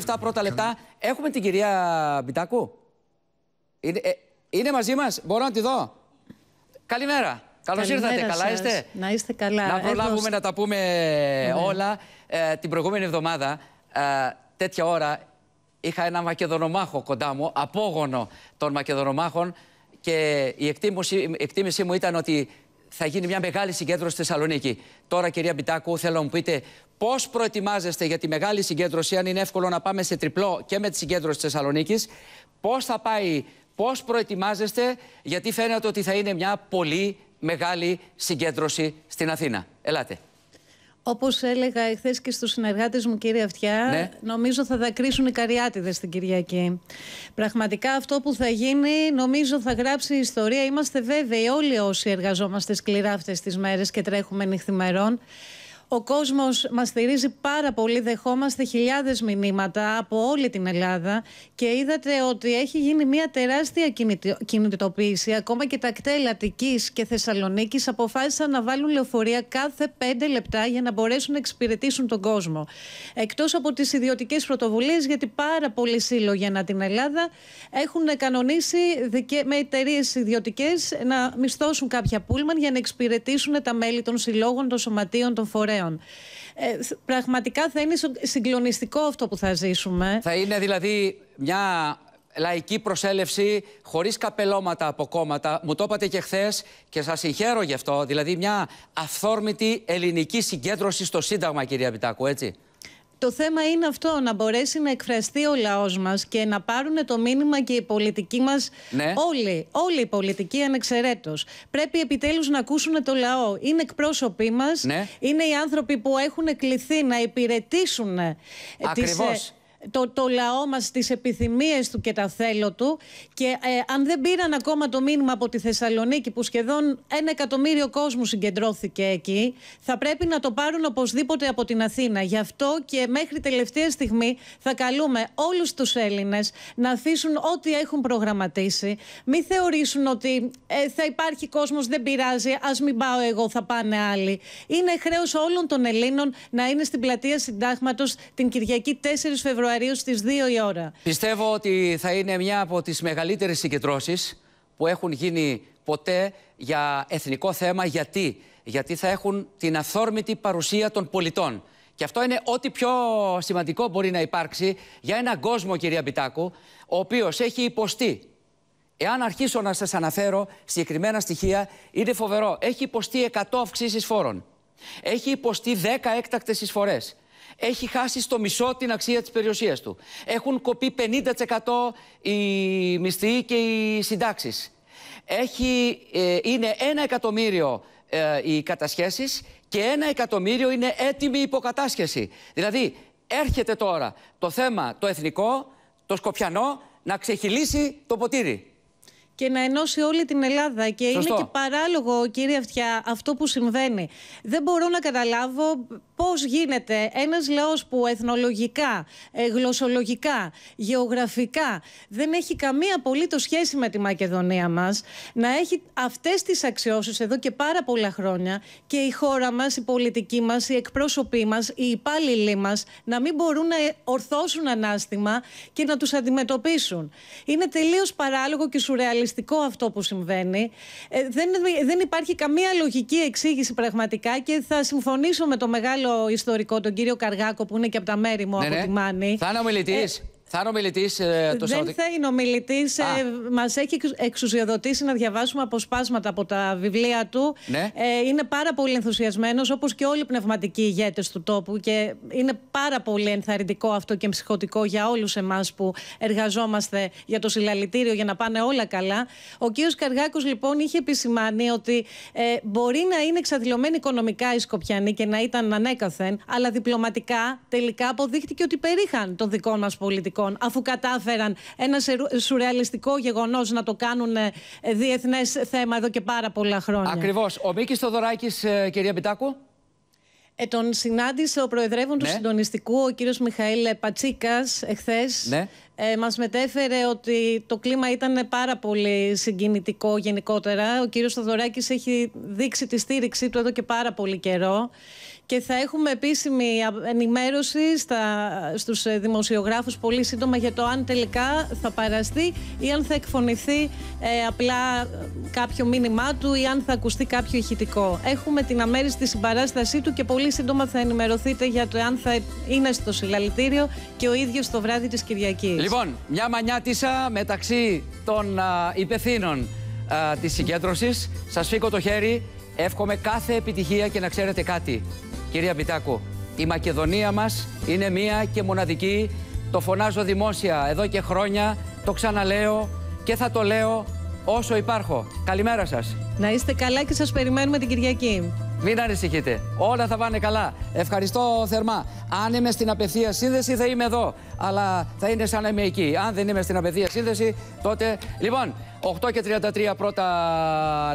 7 πρώτα λεπτά. Έχουμε την κυρία Μπιτάκου. Είναι, ε, είναι μαζί μας, μπορώ να τη δω. Καλημέρα. Καλώς ήρθατε. Καλά είστε. Να είστε καλά. Να προλάβουμε να τα πούμε ε, ναι. όλα. Ε, την προηγούμενη εβδομάδα, τέτοια ώρα, είχα ένα Μακεδονομάχο κοντά μου, απόγονο των Μακεδονομάχων. Και η εκτίμηση μου ήταν ότι θα γίνει μια μεγάλη συγκέντρωση στη Θεσσαλονίκη. Τώρα, κυρία Μπιτάκου, θέλω να μου πείτε πώς προετοιμάζεστε για τη μεγάλη συγκέντρωση, αν είναι εύκολο να πάμε σε τριπλό και με τη συγκέντρωση της Θεσσαλονίκης, πώς θα πάει, πώς προετοιμάζεστε, γιατί φαίνεται ότι θα είναι μια πολύ μεγάλη συγκέντρωση στην Αθήνα. Ελάτε. Όπως έλεγα εχθές και στους συνεργάτες μου, κύριε Αυτιά, ναι. νομίζω θα δακρύσουν οι καριάτιδες την Κυριακή. Πραγματικά αυτό που θα γίνει, νομίζω θα γράψει ιστορία. Είμαστε βέβαιοι όλοι όσοι εργαζόμαστε σκληρά αυτές τις μέρες και τρέχουμε νυχθημερών. Ο κόσμος μας στηρίζει πάρα πολύ. Δεχόμαστε χιλιάδες μηνύματα από όλη την Ελλάδα και είδατε ότι έχει γίνει μια τεράστια κινητοποίηση. Ακόμα και τα κτέλ Αττικής και Θεσσαλονίκης αποφάσισαν να βάλουν λεωφορεία κάθε πέντε λεπτά για να μπορέσουν να εξυπηρετήσουν τον κόσμο. Εκτός από τις ιδιωτικές πρωτοβουλίες, γιατί πάρα πολλοί σύλλογοι ανά την Ελλάδα έχουν κανονίσει με εταιρείες ιδιωτικές να μισθώσουν κάποια πούλμαν για να εξυπηρετήσουν τα μέλη των συλλόγων, των σωματείων, των φορέων. Ε, πραγματικά θα είναι συγκλονιστικό αυτό που θα ζήσουμε. Θα είναι δηλαδή μια λαϊκή προσέλευση χωρίς καπελώματα από κόμματα. Μου το είπατε και χθες και σας συγχαίρω γι' αυτό. Δηλαδή, μια αυθόρμητη ελληνική συγκέντρωση στο Σύνταγμα, κυρία Πιτάκου έτσι. Το θέμα είναι αυτό, να μπορέσει να εκφραστεί ο λαός μας και να πάρουν το μήνυμα και οι πολιτικοί μας. Ναι. Όλοι, όλοι οι πολιτικοί ανεξαιρέτως. Πρέπει επιτέλους να ακούσουν το λαό. Είναι εκπρόσωποι μας. Ναι. Είναι οι άνθρωποι που έχουν κληθεί να υπηρετήσουν. τις. Ε, το, το λαό μας τις επιθυμίες του και τα θέλω του και ε, αν δεν πήραν ακόμα το μήνυμα από τη Θεσσαλονίκη που σχεδόν ένα εκατομμύριο κόσμου συγκεντρώθηκε εκεί θα πρέπει να το πάρουν οπωσδήποτε από την Αθήνα. Γι' αυτό και μέχρι τελευταία στιγμή θα καλούμε όλους τους Έλληνες να αφήσουν ό,τι έχουν προγραμματίσει. Μην θεωρήσουν ότι ε, θα υπάρχει κόσμος, δεν πειράζει, ας μην πάω εγώ, θα πάνε άλλοι. Είναι χρέος όλων των Ελλήνων να είναι στην πλατεία συντάγματος την Κυριακή 4 Φεβρουαρίου Φεβρουαρίου στις 2 η ώρα. Πιστεύω ότι θα είναι μια από τις μεγαλύτερες συγκεντρώσεις που έχουν γίνει ποτέ για εθνικό θέμα. Γιατί, Γιατί θα έχουν την αθόρμητη παρουσία των πολιτών. Και αυτό είναι ό,τι πιο σημαντικό μπορεί να υπάρξει για έναν κόσμο, κυρία Μπιτάκου, ο οποίος έχει υποστεί Εάν αρχίσω να σας αναφέρω συγκεκριμένα στοιχεία, είναι φοβερό. Έχει υποστεί 100 αυξήσεις φόρων. Έχει υποστεί 10 έκτακτες εισφορές έχει χάσει στο μισό την αξία της περιουσίας του. Έχουν κοπεί 50% οι μισθοί και οι συντάξεις. Έχει, ε, είναι ένα εκατομμύριο ε, οι κατασχέσεις και ένα εκατομμύριο είναι έτοιμη υποκατάσχεση. Δηλαδή έρχεται τώρα το θέμα το εθνικό, το σκοπιανό, να ξεχυλήσει το ποτήρι. Και να ενώσει όλη την Ελλάδα. Και είναι και παράλογο, κύριε Αυτιά, αυτό που συμβαίνει. Δεν μπορώ να καταλάβω Πώς γίνεται ένας λαός που εθνολογικά, ε, γλωσσολογικά, γεωγραφικά δεν έχει καμία απολύτως σχέση με τη Μακεδονία μας. να έχει αυτές τις αξιώσεις εδώ και πάρα πολλά χρόνια και η χώρα μας, η πολιτική μας, οι εκπρόσωποι μας, οι υπάλληλοι μας να μην μπορούν να ορθώσουν ανάστημα και να τους αντιμετωπίσουν. Είναι τελείως παράλογο και σουρεαλιστικό αυτό που συμβαίνει. Ε, δεν, δεν υπάρχει καμία λογική εξήγηση πραγματικά και θα συμφωνήσω με το μεγάλο ιστορικό, τον κύριο Καργάκο, που είναι και από τα μέρη μου ναι, από ναι. τη Μάνη. Θα είναι θα είναι ομιλητής ε, το Δεν θα είναι ο Ε, Μας έχει εξουσιοδοτήσει να διαβάσουμε αποσπάσματα από τα βιβλία του. Ναι. Ε, είναι πάρα πολύ ενθουσιασμένος, όπως και όλοι οι πνευματικοί ηγέτες του τόπου. Και είναι πάρα πολύ ενθαρρυντικό αυτό και ψυχοτικό για όλους εμάς που εργαζόμαστε για το συλλαλητήριο για να πάνε όλα καλά. Ο κ. Καργάκος, λοιπόν, είχε επισημάνει ότι ε, μπορεί να είναι εξαδηλωμένοι οικονομικά οι Σκοπιανοί και να ήταν ανέκαθεν, αλλά διπλωματικά τελικά αποδείχτηκε ότι περίχαν τον δικό μα πολιτικό Λοιπόν, αφού κατάφεραν ένα σουρεαλιστικό γεγονός να το κάνουν ε, διεθνές θέμα εδώ και πάρα πολλά χρόνια. Ακριβώς. Ο Μίκης Θοδωράκης, ε, κυρία Μπιτάκου. Ε, τον συνάντησε ο Προεδρεύων του ναι. Συντονιστικού, ο κύριος Μιχαήλ Πατσίκας, εχθές. Ναι. Ε, μας μετέφερε ότι το κλίμα ήταν πάρα πολύ συγκινητικό γενικότερα. Ο κύριος Θοδωράκης έχει δείξει τη στήριξή του εδώ και πάρα πολύ καιρό και θα έχουμε επίσημη ενημέρωση στα, στους ε, δημοσιογράφους πολύ σύντομα για το αν τελικά θα παραστεί ή αν θα εκφωνηθεί ε, απλά κάποιο μήνυμά του ή αν θα ακουστεί κάποιο ηχητικό. Έχουμε την αμέριστη συμπαράστασή του και πολύ σύντομα θα ενημερωθείτε για το αν θα είναι στο συλλαλητήριο και ο ίδιος το βράδυ της Κυριακής. Λοιπόν, μια μανιάτισα μεταξύ των α, υπευθύνων α, της συγκέντρωσης. Σας φύγω το χέρι. Εύχομαι κάθε επιτυχία και να ξέρετε κάτι. Κυρία Μπιτάκου, η Μακεδονία μας είναι μία και μοναδική. Το φωνάζω δημόσια εδώ και χρόνια, το ξαναλέω και θα το λέω όσο υπάρχω. Καλημέρα σας. Να είστε καλά και σας περιμένουμε την Κυριακή. Μην ανησυχείτε. Όλα θα πάνε καλά. Ευχαριστώ θερμά. Αν είμαι στην απευθεία σύνδεση θα είμαι εδώ. Αλλά θα είναι σαν να είμαι εκεί. Αν δεν είμαι στην απευθεία σύνδεση τότε... Λοιπόν, 8 και 33 πρώτα